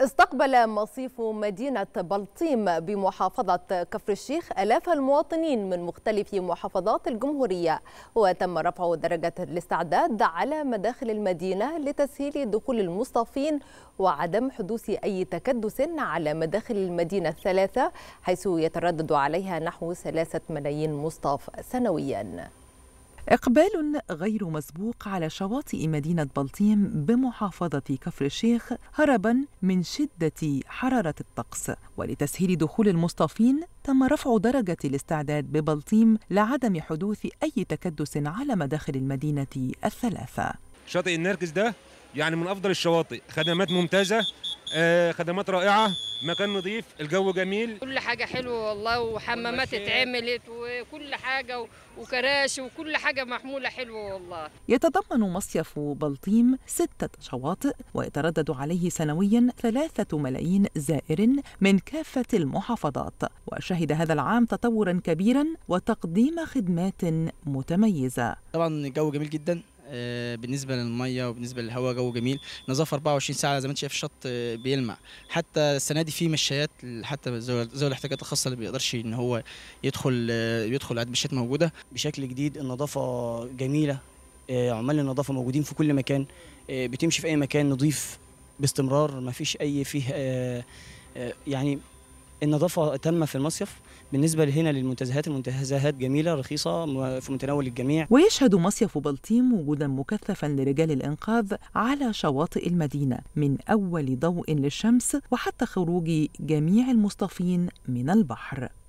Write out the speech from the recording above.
استقبل مصيف مدينة بلطيم بمحافظة كفر الشيخ ألاف المواطنين من مختلف محافظات الجمهورية وتم رفع درجة الاستعداد على مداخل المدينة لتسهيل دخول المصطفين وعدم حدوث أي تكدس على مداخل المدينة الثلاثة حيث يتردد عليها نحو ثلاثة ملايين مصطف سنوياً إقبال غير مسبوق على شواطئ مدينة بلطيم بمحافظة كفر الشيخ هربا من شدة حرارة الطقس ولتسهيل دخول المصطافين تم رفع درجة الاستعداد ببلطيم لعدم حدوث أي تكدس على مداخل المدينة الثلاثة شاطئ النرجس ده يعني من أفضل الشواطئ خدمات ممتازة آه، خدمات رائعه مكان نظيف الجو جميل كل حاجه حلوه والله وحمامات اتعملت وكل حاجه وكراسي وكل حاجه محموله حلوه والله يتضمن مصيف بلطيم ستة شواطئ ويتردد عليه سنويا ثلاثة ملايين زائر من كافة المحافظات وشهد هذا العام تطورا كبيرا وتقديم خدمات متميزة طبعا الجو جميل جدا آه، بالنسبه للميه وبالنسبه للهواء جو جميل نظافه 24 ساعه زي ما انت شايف الشط آه، بيلمع حتى السنه دي في مشايات حتى ذوي الاحتياجات الخاصه اللي بيقدرش ان هو يدخل آه، يدخل عاد مشيات موجوده بشكل جديد النظافه جميله عمال النظافه موجودين في كل مكان بتمشي في اي مكان نظيف باستمرار ما فيش اي فيه يعني النظافه تامه في المصيف بالنسبه هنا للمنتزهات المنتزهات جميله رخيصه في متناول الجميع ويشهد مصيف بلطيم وجودا مكثفا لرجال الانقاذ على شواطئ المدينه من اول ضوء للشمس وحتى خروج جميع المصطفين من البحر